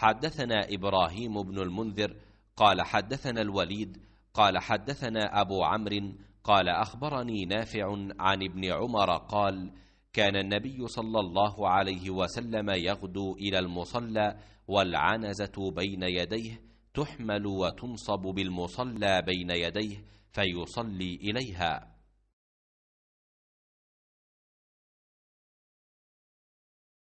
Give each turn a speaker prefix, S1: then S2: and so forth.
S1: حدثنا إبراهيم
S2: بن المنذر قال حدثنا الوليد قال حدثنا أبو عمرو قال أخبرني نافع عن ابن عمر قال كان النبي صلى الله عليه وسلم يغدو إلى المصلى والعنزة بين يديه تحمل وتنصب بالمصلى بين يديه فيصلي
S1: إليها